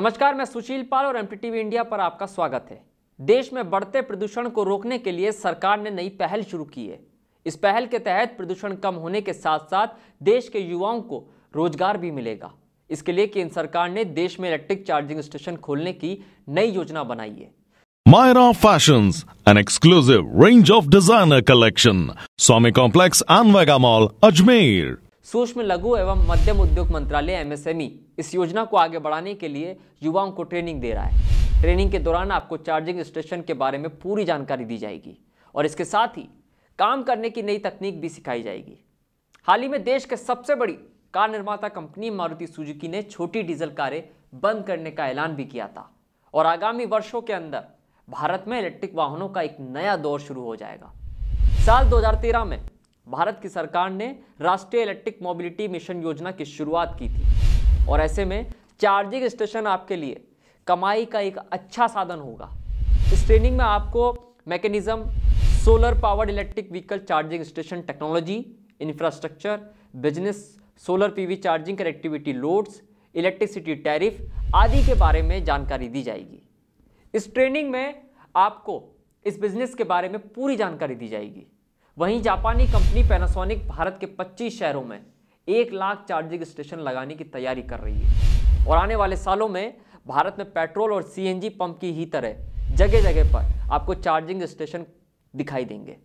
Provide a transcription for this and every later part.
नमस्कार मैं सुशील पाल और एमटीटीवी इंडिया पर आपका स्वागत है देश में बढ़ते प्रदूषण को रोकने के लिए सरकार ने नई पहल शुरू की है इस पहल के तहत प्रदूषण कम होने के साथ साथ देश के युवाओं को रोजगार भी मिलेगा इसके लिए केंद्र सरकार ने देश में इलेक्ट्रिक चार्जिंग स्टेशन खोलने की नई योजना बनाई है Mayra fashion an exclusive range of designer collection Swami complex एन Vega मॉल अजमेर सूक्ष्म लघु एवं मध्यम उद्योग मंत्रालय एमएसएमई इस योजना को आगे बढ़ाने के लिए युवाओं को ट्रेनिंग दे रहा है ट्रेनिंग के दौरान आपको चार्जिंग स्टेशन के बारे में पूरी जानकारी दी जाएगी और इसके साथ ही काम करने की नई तकनीक भी सिखाई जाएगी हाल ही में देश के सबसे बड़ी कार निर्माता कंपनी मारुति सुजुकी ने छोटी डीजल कारें बंद करने का ऐलान भी किया था और आगामी वर्षों के अंदर भारत में इलेक्ट्रिक वाहनों का एक नया दौर शुरू हो जाएगा साल 2013 में भारत की सरकार ने राष्ट्रीय इलेक्ट्रिक मोबिलिटी मिशन योजना की शुरुआत की थी और ऐसे में चार्जिंग स्टेशन आपके लिए कमाई का एक अच्छा साधन होगा इस ट्रेनिंग में आपको mechanism solar powered electric vehicle charging station technology infrastructure business solar PV charging connectivity loads electricity tariff आदि के बारे में जानकारी दी जाएगी इस ट्रेनिंग में आपको इस बिजनेस के बारे में पूरी जानकारी दी जाएगी वहीं जापानी कंपनी पैनासोनिक भारत के 25 शहरों में एक लाख चार्जिंग स्टेशन लगाने की तैयारी कर रही है और आने वाले सालों में भारत में पेट्रोल और सीएनजी पंप की ही तरह जगह जगह पर आपको चार्जिंग स्टेशन दिखाई देंगे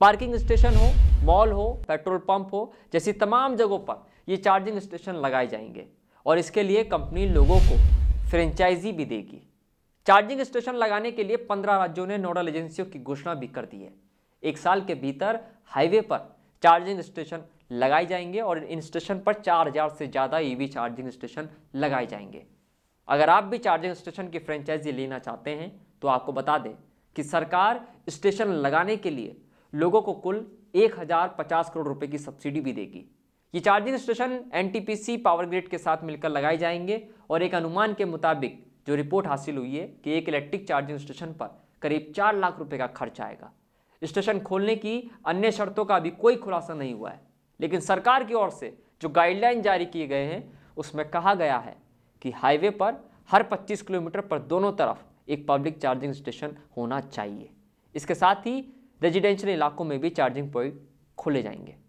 पार्किंग स्टेशन हो मॉल हो पेट्रोल पंप हो जैसी तमाम जगहों पर ये चार्जिंग स्टेशन लगाए जाएंगे और इसके लिए कंपनी लोगों को फ्रेंचाइजी भी देगी चार्जिंग स्टेशन लगाने के लिए पंद्रह राज्यों ने नोडल एजेंसियों की घोषणा भी कर दी है एक साल के भीतर हाईवे पर चार्जिंग स्टेशन लगाए जाएंगे और इन स्टेशन पर चार हज़ार से ज़्यादा ईवी e चार्जिंग स्टेशन लगाए जाएंगे अगर आप भी चार्जिंग स्टेशन की फ्रेंचाइजी लेना चाहते हैं तो आपको बता दें कि सरकार स्टेशन लगाने के लिए लोगों को कुल एक हज़ार पचास करोड़ रुपए की सब्सिडी भी देगी ये charging station NTPC power grid के साथ मिलकर लगाए जाएंगे और एक अनुमान के मुताबिक जो रिपोर्ट हासिल हुई है कि एक इलेक्ट्रिक चार्जिंग स्टेशन पर करीब चार लाख रुपए का खर्च आएगा स्टेशन खोलने की अन्य शर्तों का भी कोई खुलासा नहीं हुआ है लेकिन सरकार की ओर से जो गाइडलाइन जारी किए गए हैं उसमें कहा गया है कि हाईवे पर हर 25 किलोमीटर पर दोनों तरफ एक पब्लिक चार्जिंग स्टेशन होना चाहिए इसके साथ ही रेजिडेंशियल इलाकों में भी चार्जिंग पॉइंट खोले जाएंगे